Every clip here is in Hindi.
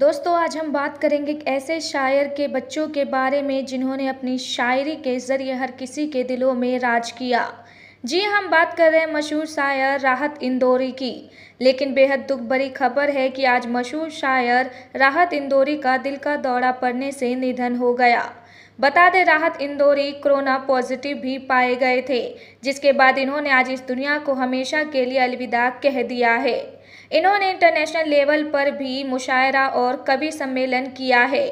दोस्तों आज हम बात करेंगे एक ऐसे शायर के बच्चों के बारे में जिन्होंने अपनी शायरी के ज़रिए हर किसी के दिलों में राज किया जी हाँ, हम बात कर रहे हैं मशहूर शायर राहत इंदौरी की लेकिन बेहद दुख भरी खबर है कि आज मशहूर शायर राहत इंदौरी का दिल का दौरा पड़ने से निधन हो गया बता दें राहत इंदौरी कोरोना पॉजिटिव भी पाए गए थे जिसके बाद इन्होंने आज इस दुनिया को हमेशा के लिए अलविदा कह दिया है इन्होंने इंटरनेशनल लेवल पर भी मुशायरा और कवि सम्मेलन किया है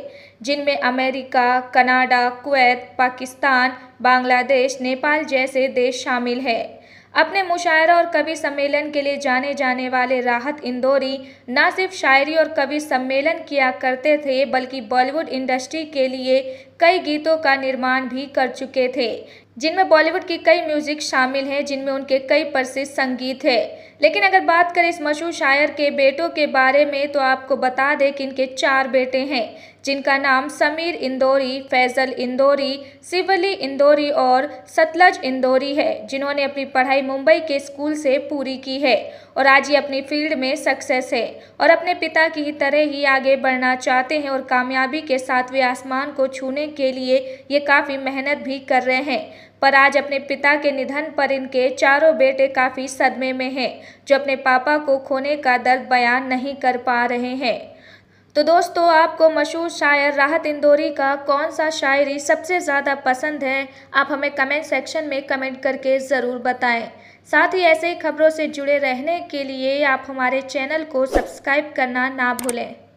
जिनमें America Canada Kuwait Pakistan Bangladesh Nepal जैसे देश शामिल हैं अपने मुशायरा और कवि सम्मेलन के लिए जाने जाने वाले राहत इंदौरी न सिर्फ शायरी और कवि सम्मेलन किया करते थे बल्कि बॉलीवुड इंडस्ट्री के लिए कई गीतों का निर्माण भी कर चुके थे जिनमें बॉलीवुड की कई म्यूजिक शामिल हैं जिनमें उनके कई प्रसिद्ध संगीत है लेकिन अगर बात करें इस मशहूर शायर के बेटों के बारे में तो आपको बता दें कि इनके चार बेटे हैं जिनका नाम समीर इंदौरी फैज़ल इंदौरी सिवली इंदौरी और सतलज इंदौरी है जिन्होंने अपनी पढ़ाई मुंबई के स्कूल से पूरी की है और आज ये अपनी फील्ड में सक्सेस है और अपने पिता की ही तरह ही आगे बढ़ना चाहते हैं और कामयाबी के साथ वे आसमान को छूने के लिए ये काफ़ी मेहनत भी कर रहे हैं पर आज अपने पिता के निधन पर इनके चारों बेटे काफ़ी सदमे में हैं जो अपने पापा को खोने का दर्द बयान नहीं कर पा रहे हैं तो दोस्तों आपको मशहूर शायर राहत इंदौरी का कौन सा शायरी सबसे ज़्यादा पसंद है आप हमें कमेंट सेक्शन में कमेंट करके ज़रूर बताएं साथ ही ऐसे ही खबरों से जुड़े रहने के लिए आप हमारे चैनल को सब्सक्राइब करना ना भूलें